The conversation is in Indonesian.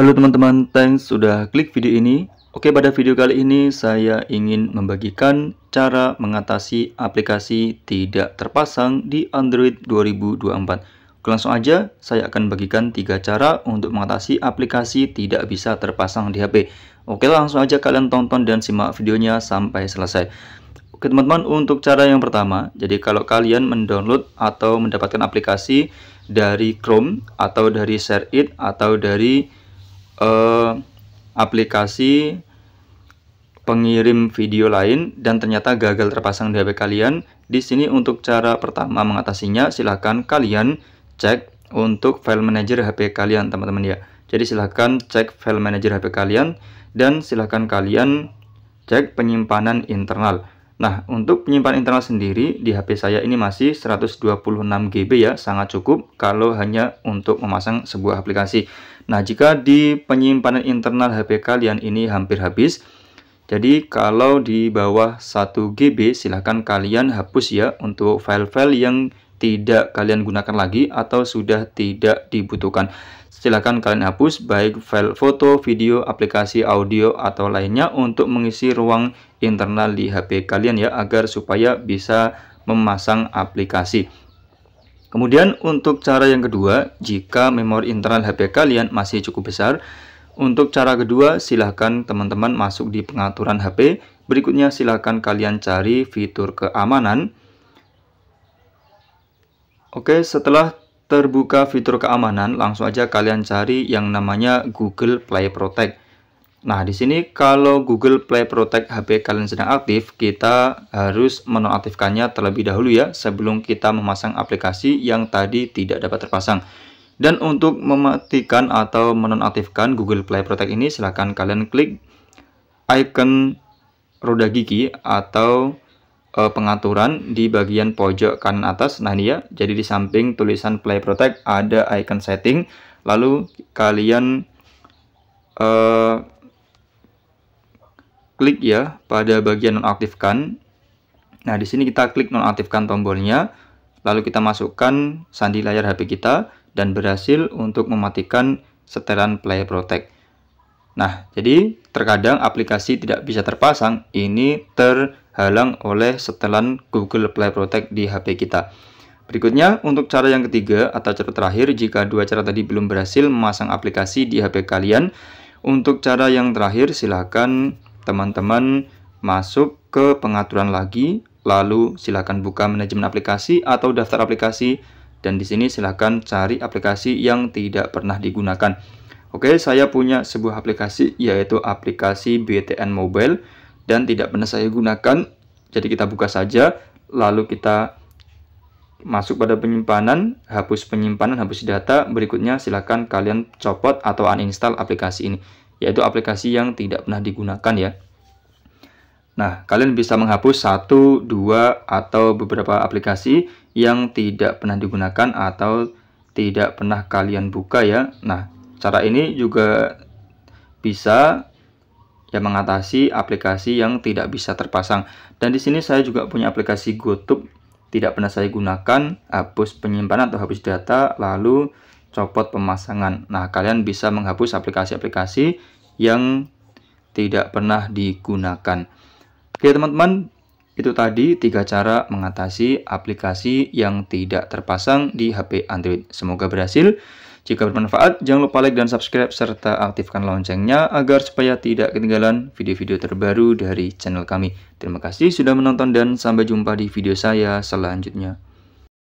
Halo teman-teman, thanks sudah klik video ini. Oke, pada video kali ini saya ingin membagikan cara mengatasi aplikasi tidak terpasang di Android 2024. Oke, langsung aja, saya akan bagikan tiga cara untuk mengatasi aplikasi tidak bisa terpasang di HP. Oke, langsung aja kalian tonton dan simak videonya sampai selesai. Oke, teman-teman, untuk cara yang pertama, jadi kalau kalian mendownload atau mendapatkan aplikasi dari Chrome atau dari ShareIt atau dari eh, aplikasi pengirim video lain dan ternyata gagal terpasang di HP kalian. Di sini untuk cara pertama mengatasinya silahkan kalian cek untuk file manager HP kalian teman-teman ya. Jadi silahkan cek file manager HP kalian dan silahkan kalian cek penyimpanan internal. Nah, untuk penyimpanan internal sendiri di HP saya ini masih 126 GB ya, sangat cukup kalau hanya untuk memasang sebuah aplikasi. Nah, jika di penyimpanan internal HP kalian ini hampir habis, jadi kalau di bawah 1 GB silahkan kalian hapus ya untuk file-file yang tidak kalian gunakan lagi atau sudah tidak dibutuhkan. Silahkan kalian hapus baik file foto, video, aplikasi audio atau lainnya untuk mengisi ruang internal di HP kalian ya agar supaya bisa memasang aplikasi. Kemudian untuk cara yang kedua, jika memori internal HP kalian masih cukup besar, untuk cara kedua silahkan teman-teman masuk di pengaturan HP, berikutnya silahkan kalian cari fitur keamanan. Oke, setelah terbuka fitur keamanan, langsung aja kalian cari yang namanya Google Play Protect. Nah, di sini kalau Google Play Protect HP kalian sedang aktif, kita harus menonaktifkannya terlebih dahulu ya, sebelum kita memasang aplikasi yang tadi tidak dapat terpasang. Dan untuk mematikan atau menonaktifkan Google Play Protect ini, silahkan kalian klik icon roda gigi atau e, pengaturan di bagian pojok kanan atas. Nah, ini ya, jadi di samping tulisan Play Protect ada icon setting, lalu kalian... E, klik ya pada bagian nonaktifkan. Nah, di sini kita klik nonaktifkan tombolnya, lalu kita masukkan sandi layar HP kita dan berhasil untuk mematikan setelan Play Protect. Nah, jadi terkadang aplikasi tidak bisa terpasang, ini terhalang oleh setelan Google Play Protect di HP kita. Berikutnya, untuk cara yang ketiga atau cara terakhir, jika dua cara tadi belum berhasil memasang aplikasi di HP kalian, untuk cara yang terakhir silahkan teman-teman masuk ke pengaturan lagi, lalu silakan buka manajemen aplikasi atau daftar aplikasi dan di sini silakan cari aplikasi yang tidak pernah digunakan. Oke, saya punya sebuah aplikasi yaitu aplikasi BTN Mobile dan tidak pernah saya gunakan. Jadi kita buka saja, lalu kita masuk pada penyimpanan, hapus penyimpanan, hapus data. Berikutnya silakan kalian copot atau uninstall aplikasi ini yaitu aplikasi yang tidak pernah digunakan ya. Nah, kalian bisa menghapus satu, dua, atau beberapa aplikasi yang tidak pernah digunakan atau tidak pernah kalian buka ya. Nah, cara ini juga bisa ya mengatasi aplikasi yang tidak bisa terpasang. Dan di sini saya juga punya aplikasi GoTube tidak pernah saya gunakan, hapus penyimpanan atau hapus data, lalu copot pemasangan. Nah, kalian bisa menghapus aplikasi-aplikasi yang tidak pernah digunakan. Oke, teman-teman, itu tadi tiga cara mengatasi aplikasi yang tidak terpasang di HP Android. Semoga berhasil. Jika bermanfaat, jangan lupa like dan subscribe serta aktifkan loncengnya agar supaya tidak ketinggalan video-video terbaru dari channel kami. Terima kasih sudah menonton dan sampai jumpa di video saya selanjutnya.